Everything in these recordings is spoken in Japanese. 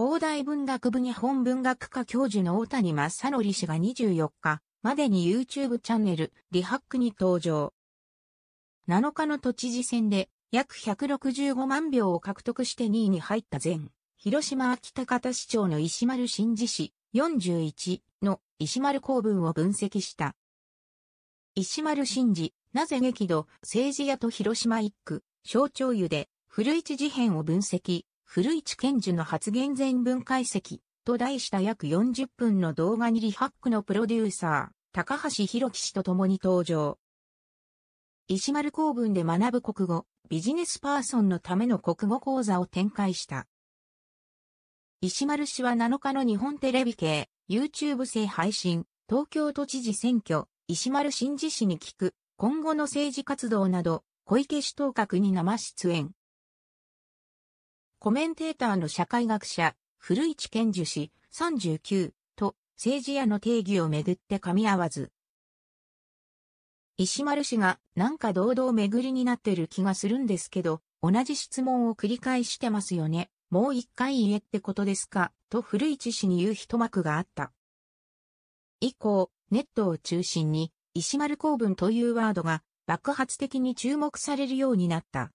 法大文学部日本文学科教授の大谷正則氏が24日までに YouTube チャンネルリハックに登場。7日の都知事選で約165万票を獲得して2位に入った前、広島秋田方市長の石丸真二氏41の石丸公文を分析した。石丸真二、なぜ激怒、政治屋と広島一区、象徴湯で、古市事変を分析、古市賢治の発言全文解析と題した約40分の動画にリハックのプロデューサー、高橋博樹氏と共に登場。石丸公文で学ぶ国語、ビジネスパーソンのための国語講座を展開した。石丸氏は7日の日本テレビ系、YouTube 制配信、東京都知事選挙、石丸新治氏に聞く、今後の政治活動など、小池氏当閣に生出演。コメンテーターの社会学者、古市健樹氏、39と政治家の定義をめぐって噛み合わず。石丸氏がなんか堂々巡りになってる気がするんですけど、同じ質問を繰り返してますよね。もう一回言えってことですか、と古市氏に言う一幕があった。以降、ネットを中心に、石丸公文というワードが爆発的に注目されるようになった。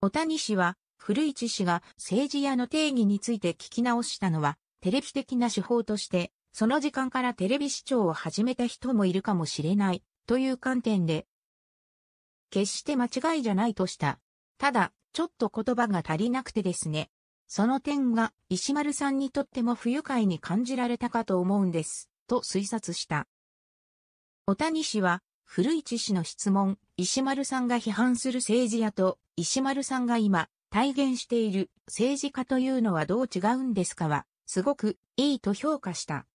小谷氏は、古市氏が政治家の定義について聞き直したのは、テレビ的な手法として、その時間からテレビ視聴を始めた人もいるかもしれない、という観点で、決して間違いじゃないとした。ただ、ちょっと言葉が足りなくてですね。その点が石丸さんにとっても不愉快に感じられたかと思うんです、と推察した。小谷氏は、古市氏の質問、石丸さんが批判する政治家と、石丸さんが今、体現している政治家というのはどう違うんですかは、すごくいいと評価した。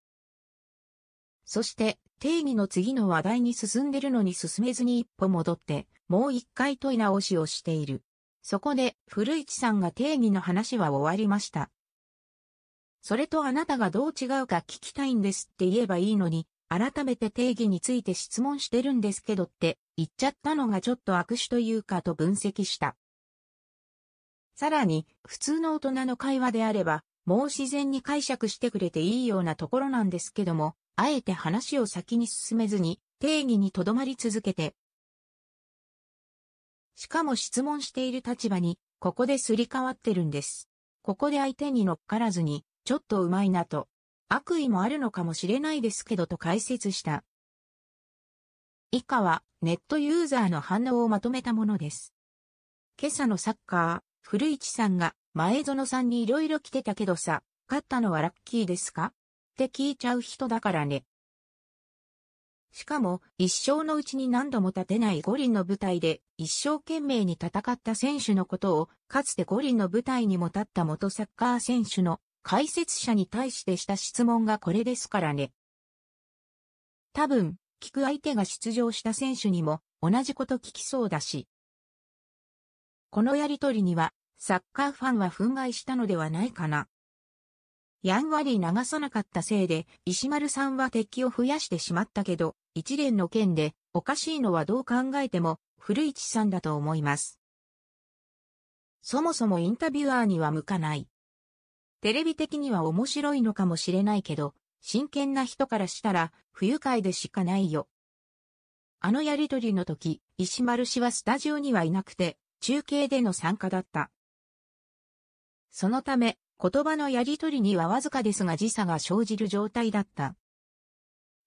そして、定義の次の話題に進んでるのに進めずに一歩戻って、もう一回問い直しをしている。そこで、古市さんが定義の話は終わりました。それとあなたがどう違うか聞きたいんですって言えばいいのに、改めて定義について質問してるんですけどって言っちゃったのがちょっと悪手というかと分析した。さらに、普通の大人の会話であれば、もう自然に解釈してくれていいようなところなんですけども、あえて話を先に進めずに、定義にとどまり続けて、しかも質問している立場に、ここですり替わってるんです。ここで相手に乗っからずに、ちょっとうまいなと、悪意もあるのかもしれないですけどと解説した。以下は、ネットユーザーの反応をまとめたものです。今朝のサッカー、古市さんが前園さんに色々来てたけどさ、勝ったのはラッキーですかって聞いちゃう人だからね。しかも、一生のうちに何度も立てない五輪の舞台で、一生懸命に戦った選手のことを、かつて五輪の舞台にも立った元サッカー選手の解説者に対してした質問がこれですからね。多分、聞く相手が出場した選手にも同じこと聞きそうだし、このやりとりには、サッカーファンは憤慨したのではないかな。やんわり流さなかったせいで、石丸さんは敵を増やしてしまったけど、一連の件で、おかしいのはどう考えても、古市さんだと思います。そもそもインタビュアーには向かない。テレビ的には面白いのかもしれないけど、真剣な人からしたら、不愉快でしかないよ。あのやりとりの時、石丸氏はスタジオにはいなくて、中継での参加だった。そのため、言葉のやりとりにはわずかですが時差が生じる状態だった。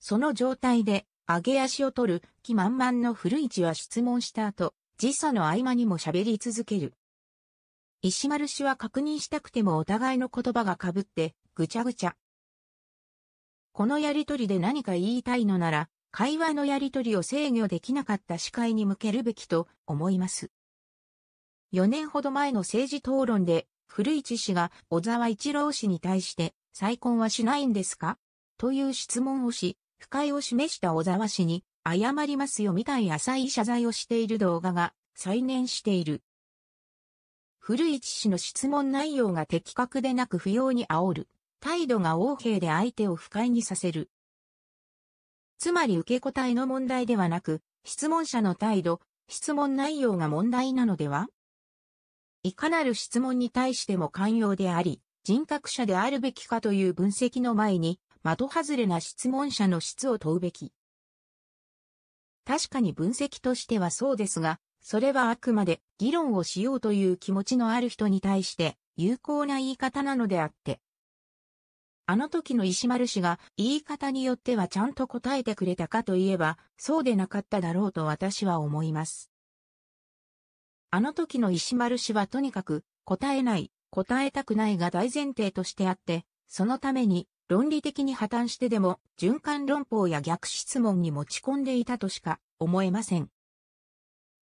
その状態で、上げ足を取る気満々の古市は質問した後、時差の合間にも喋り続ける。石丸氏は確認したくてもお互いの言葉が被って、ぐちゃぐちゃ。このやりとりで何か言いたいのなら、会話のやりとりを制御できなかった視界に向けるべきと思います。4年ほど前の政治討論で、古市氏が小沢一郎氏に対して、再婚はしないんですかという質問をし、不快を示した小沢氏に、謝りますよみたい浅い謝罪をしている動画が再燃している。古市氏の質問内容が的確でなく不要に煽る。態度が横 k で相手を不快にさせる。つまり受け答えの問題ではなく、質問者の態度、質問内容が問題なのではいかなる質問に対しても寛容であり、人格者であるべきかという分析の前に、的外れな質問者の質を問うべき。確かに分析としてはそうですが、それはあくまで議論をしようという気持ちのある人に対して有効な言い方なのであって。あの時の石丸氏が言い方によってはちゃんと答えてくれたかといえば、そうでなかっただろうと私は思います。あの時の石丸氏はとにかく、答えない、答えたくないが大前提としてあって、そのために、論理的に破綻してでも、循環論法や逆質問に持ち込んでいたとしか思えません。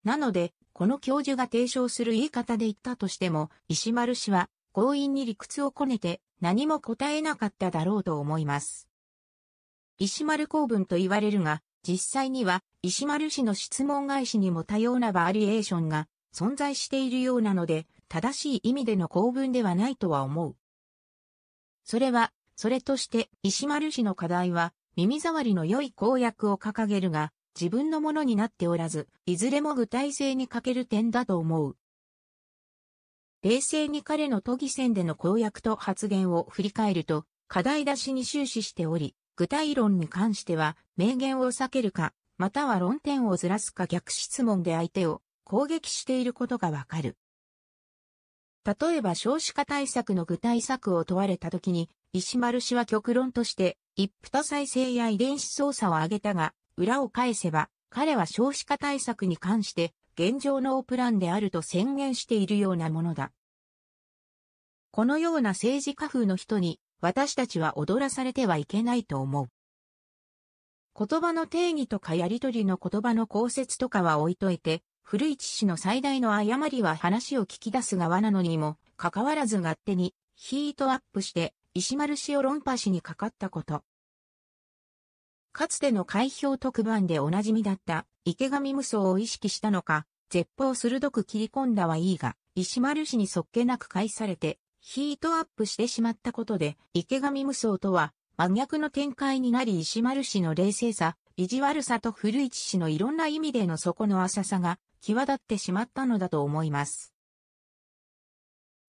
なので、この教授が提唱する言い方で言ったとしても、石丸氏は強引に理屈をこねて何も答えなかっただろうと思います。石丸公文と言われるが、実際には石丸氏の質問返しにも多様なバリエーションが存在しているようなので、正しい意味での構文ではないとは思う。それは、それとして、石丸氏の課題は、耳障りの良い公約を掲げるが、自分のものになっておらず、いずれも具体性に欠ける点だと思う。冷静に彼の都議選での公約と発言を振り返ると、課題出しに終始しており、具体論に関しては、明言を避けるか、または論点をずらすか逆質問で相手を攻撃していることがわかる。例えば少子化対策の具体策を問われた時に、石丸氏は極論として、一夫多妻制や遺伝子操作を挙げたが、裏を返せば、彼は少子化対策に関して、現状のプランであると宣言しているようなものだ。このような政治家風の人に、私たちは踊らされてはいけないと思う。言葉の定義とかやりとりの言葉の公説とかは置いといて、古市氏の最大の誤りは話を聞き出す側なのにも、かかわらず勝手にヒートアップして石丸氏を論破しにかかったこと。かつての開票特番でおなじみだった池上無双を意識したのか、絶望鋭く切り込んだはいいが、石丸氏にそっけなく返されて、ヒートアップしてしまったことで、池上無双とは真逆の展開になり石丸氏の冷静さ、意地悪さと古市氏のいろんな意味での底の浅さが際立ってしまったのだと思います。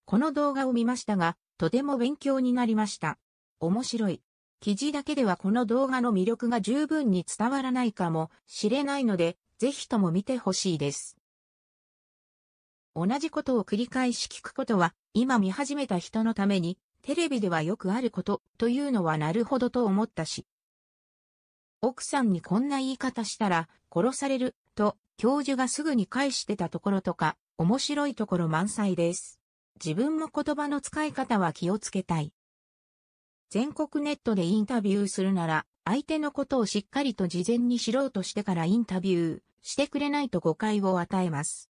この動画を見ましたが、とても勉強になりました。面白い。記事だけではこの動画の魅力が十分に伝わらないかもしれないので、ぜひとも見てほしいです。同じことを繰り返し聞くことは、今見始めた人のために、テレビではよくあることというのはなるほどと思ったし。奥さんにこんな言い方したら殺されると教授がすぐに返してたところとか、面白いところ満載です。自分も言葉の使い方は気をつけたい。全国ネットでインタビューするなら、相手のことをしっかりと事前に知ろうとしてからインタビューしてくれないと誤解を与えます。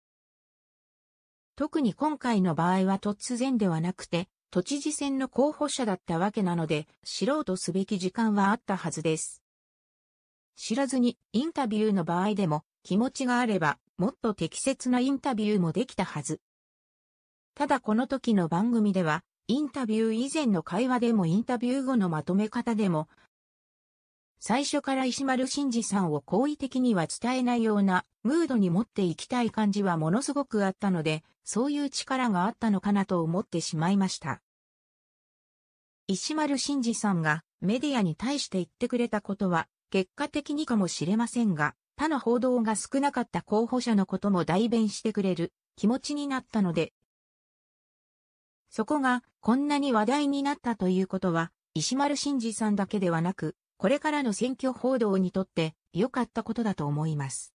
特に今回の場合は突然ではなくて、都知事選の候補者だったわけなので、知ろうとすべき時間はあったはずです。知らずにインタビューの場合でも気持ちがあれば、もっと適切なインタビューもできたはず。ただこの時の番組では、インタビュー以前の会話でもインタビュー後のまとめ方でも、最初から石丸真二さんを好意的には伝えないようなムードに持っていきたい感じはものすごくあったので、そういう力があったのかなと思ってしまいました。石丸真二さんがメディアに対して言ってくれたことは、結果的にかもしれませんが、他の報道が少なかった候補者のことも代弁してくれる気持ちになったので、そこがこんなに話題になったということは、石丸真二さんだけではなく、これからの選挙報道にとって良かったことだと思います。